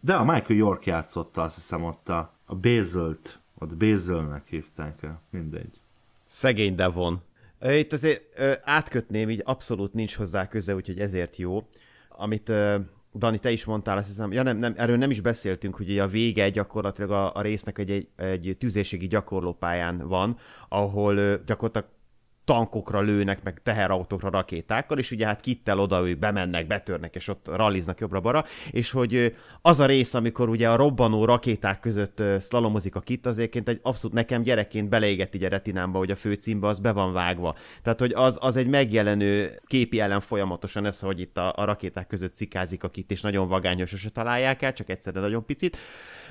de a Michael York játszotta azt hiszem ott a, a Basalt, ott Basilnek hívták el, mindegy. Szegény Devon. Itt azért átkötném, így abszolút nincs hozzá köze, úgyhogy ezért jó. Amit Dani, te is mondtál, azt hiszem, ja nem, nem, erről nem is beszéltünk, hogy a vége gyakorlatilag a, a résznek egy, egy, egy tűzéségi gyakorlópályán van, ahol gyakorlatilag tankokra lőnek, meg teherautókra rakétákkal, és ugye hát kittel oda hogy bemennek, betörnek, és ott ralliznak jobbra-bara, és hogy az a rész, amikor ugye a robbanó rakéták között szlalomozik a kit, azért egy abszolút nekem gyerekként beleégett így a retinámba, hogy a főcímbe az be van vágva. Tehát, hogy az, az egy megjelenő képi ellen folyamatosan ez, hogy itt a, a rakéták között cikázik a kit, és nagyon vagányos, sose találják el, csak egyszerre nagyon picit.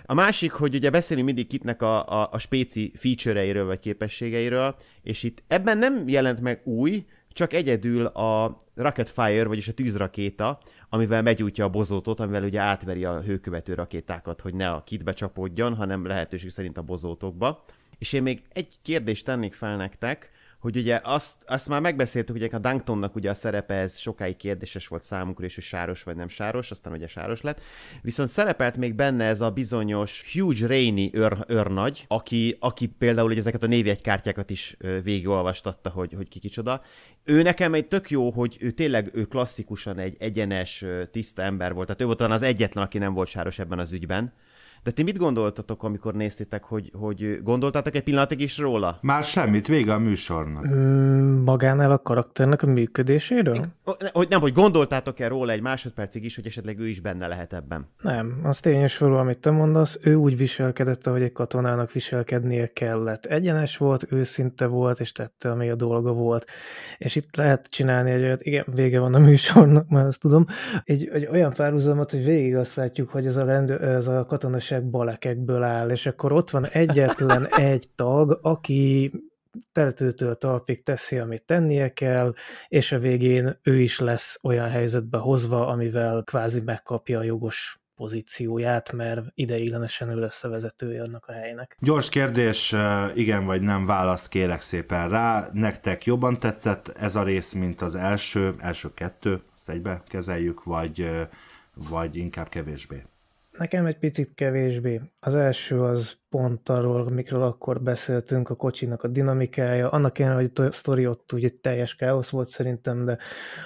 A másik, hogy ugye beszélünk mindig kitnek a, a, a spéci feature-eiről vagy képességeiről, és itt ebben nem jelent meg új, csak egyedül a fire vagyis a tűzrakéta, amivel megyújtja a bozótot, amivel ugye átveri a hőkövető rakétákat, hogy ne a kitbe csapódjon, hanem lehetőség szerint a bozótokba. És én még egy kérdést tennék fel nektek, hogy ugye azt, azt már megbeszéltük, hogy a Dunktonnak ugye a szerepe ez sokáig kérdéses volt számunkra, és hogy sáros vagy nem sáros, aztán ugye sáros lett. Viszont szerepelt még benne ez a bizonyos Huge Rainy ör örnagy, aki, aki például hogy ezeket a névjegykártyákat is végigolvastatta, hogy, hogy ki kicsoda. Ő nekem egy tök jó, hogy ő tényleg ő klasszikusan egy egyenes, tiszta ember volt. Tehát ő volt az egyetlen, aki nem volt sáros ebben az ügyben de ti mit gondoltatok, amikor néztétek, hogy, hogy gondoltátok egy pillanatig is róla? Már semmit, vége a műsornak. Mm, magánál a karakternek a működéséről? Én, hogy nem, hogy gondoltátok-e róla egy másodpercig is, hogy esetleg ő is benne lehet ebben? Nem, az tényes való, amit te mondasz, ő úgy viselkedett, ahogy egy katonának viselkednie kellett. Egyenes volt, őszinte volt, és tette, ami a dolga volt. És itt lehet csinálni egy olyat, igen, vége van a műsornak, már azt tudom, egy, egy olyan párhuzamot, hogy végig azt látjuk, hogy ez a, rendő, ez a katonaság kések, balekekből áll, és akkor ott van egyetlen egy tag, aki teletőtől talpig teszi, amit tennie kell, és a végén ő is lesz olyan helyzetbe hozva, amivel kvázi megkapja a jogos pozícióját, mert ideiglenesen ő lesz a vezetője annak a helynek. Gyors kérdés, igen vagy nem, választ kérek szépen rá. Nektek jobban tetszett ez a rész, mint az első, első kettő, ezt egybe kezeljük, vagy, vagy inkább kevésbé? Nekem egy picit kevésbé. Az első az pont arról, mikről akkor beszéltünk, a kocsinak a dinamikája. Annak ellenére, hogy a sztori ott ugye teljes káosz volt szerintem, de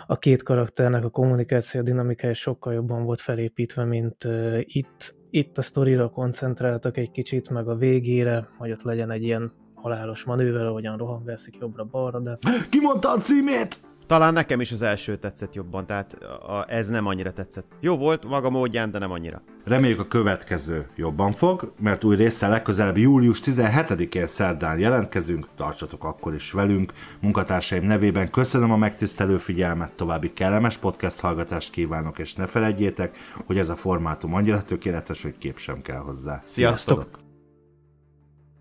a két karakternek a kommunikáció a dinamikája sokkal jobban volt felépítve, mint uh, itt. Itt a sztorira koncentráltak egy kicsit, meg a végére, hogy ott legyen egy ilyen halálos manőver, ahogyan rohanveszik jobbra-balra, de... Kimondta a címét! Talán nekem is az első tetszett jobban, tehát a, ez nem annyira tetszett. Jó volt maga módján, de nem annyira. Reméljük a következő jobban fog, mert új része legközelebb július 17-én szerdán jelentkezünk, tartsatok akkor is velünk. Munkatársaim nevében köszönöm a megtisztelő figyelmet, további kellemes podcast hallgatást kívánok, és ne felejtjétek, hogy ez a formátum annyira tökéletes, hogy kép sem kell hozzá. Sziasztok! Sziasztok!